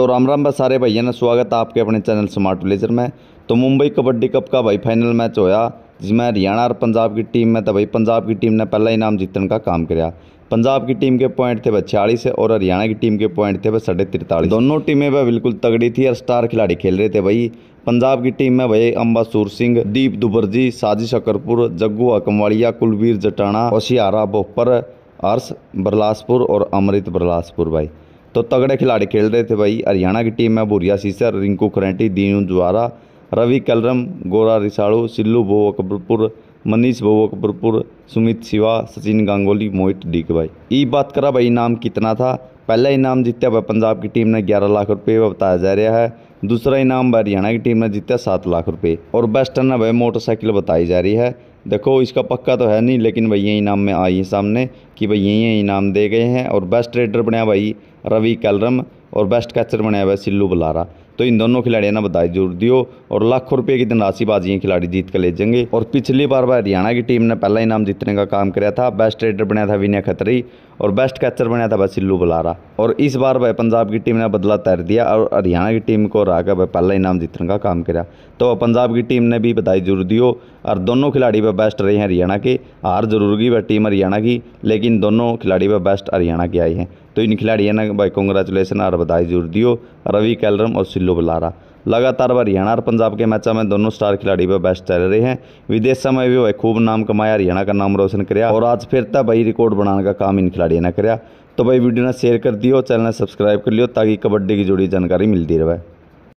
तो राम राम भाई सारे भैया ने स्वागत है आपके अपने चैनल स्मार्ट विलेजर में तो मुंबई कबड्डी कप का भाई फाइनल मैच होया जिसमें हरियाणा और पंजाब की टीम में तो भाई पंजाब की टीम ने पहला इनाम जीतने का काम किया पंजाब की टीम के पॉइंट थे वह छियालीस और हरियाणा की टीम के पॉइंट थे वह साढ़े तिरतालीस दोनों टीमें वह बिल्कुल तगड़ी थी और स्टार खिलाड़ी खेल रहे थे भाई पंजाब की टीम में भाई अम्बासूर सिंह दीप दुबरजी साजिश अकरपुर जग्गू अकमवालिया कुलवीर जटाना होशियारा बोपर हर्ष बरलासपुर और अमृत बरलासपुर भाई तो तगड़े खिलाड़ी खेल रहे थे भाई हरियाणा की टीम में भूरिया सीसर रिंकू खरेंटी दीनू जुआरा रवि कलरम गोरा रिसाड़ू सिल्लू भो अकबरपुर मनीष भोव अकबरपुर सुमित शिवा सचिन गांगोली मोहित डीक भाई ये बात करा भाई इनाम कितना था पहला इनाम जीत्या भाई पंजाब की टीम ने ग्यारह लाख रुपये वह बताया जा रहा है दूसरा इनाम भाई हरियाणा की टीम ने जीता सात लाख रुपये और बेस्ट ने भाई मोटरसाइकिल बताई जा रही है देखो इसका पक्का तो है नहीं लेकिन भाई यही नाम में आई है सामने कि भाई यही यही नाम दे गए हैं और बेस्ट रेडर बनाया भाई रवि कैलरम और बेस्ट कैचर बनाया भाई सिल्लू बलारा तो इन दोनों खिलाड़ियों ने बधाई जरूर दियो और लाखों रुपये की बाजी खिलाड़ी जीत कर ले जाएंगे और पिछली बार वह हरियाणा की टीम ने पहला इनाम जीतने का काम किया था बेस्ट रेडर बनाया था विनय खतरी और बेस्ट कैचर बनाया था वह सिल्लू बुलारा और इस बार वह पंजाब की टीम ने बदला तैर दिया और हरियाणा की टीम को हरा कर वह पहला इनाम जीतने का काम किया तो वह पंजाब की टीम ने भी बधाई जरूर दियो और दोनों खिलाड़ी वह बेस्ट रहे हैं हरियाणा के हार जरूर गई वह टीम हरियाणा की लेकिन दोनों खिलाड़ी वह बेस्ट हरियाणा के आए हैं तो इन खिलाड़ियों ने भाई कॉन्ग्रेचुलेसन और बधाई जरूर दियो रवि कैलरम और सिल्लू नीलो बुलारा लगातार हरियाणा और पंजाब के मैचों में दोनों स्टार खिलाड़ी पर बेस्ट चल रहे हैं विदेश समय भी वह खूब नाम कमाया हरियाणा का नाम रोशन कराया और आज फिर तब भाई रिकॉर्ड बनाने का काम इन खिलाड़ियों ने कराया तो भाई वीडियो ने शेयर कर दियो चैनल ने सब्सक्राइब कर लियो ताकि कबड्डी की जुड़ी जानकारी मिलती रहे